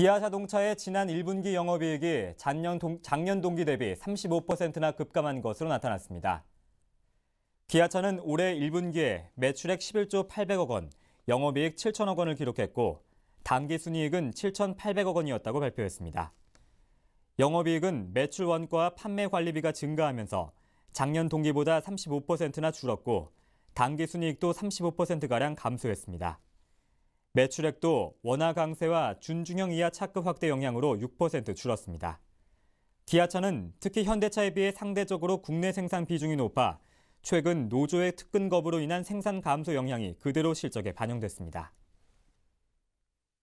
기아자동차의 지난 1분기 영업이익이 작년, 동, 작년 동기 대비 35%나 급감한 것으로 나타났습니다. 기아차는 올해 1분기에 매출액 11조 800억 원, 영업이익 7천억 원을 기록했고 당기 순이익은 7,800억 원이었다고 발표했습니다. 영업이익은 매출원과 판매 관리비가 증가하면서 작년 동기보다 35%나 줄었고 당기 순이익도 35%가량 감소했습니다. 매출액도 원화 강세와 준중형 이하 차급 확대 영향으로 6% 줄었습니다. 기아차는 특히 현대차에 비해 상대적으로 국내 생산 비중이 높아 최근 노조의 특근 거부로 인한 생산 감소 영향이 그대로 실적에 반영됐습니다.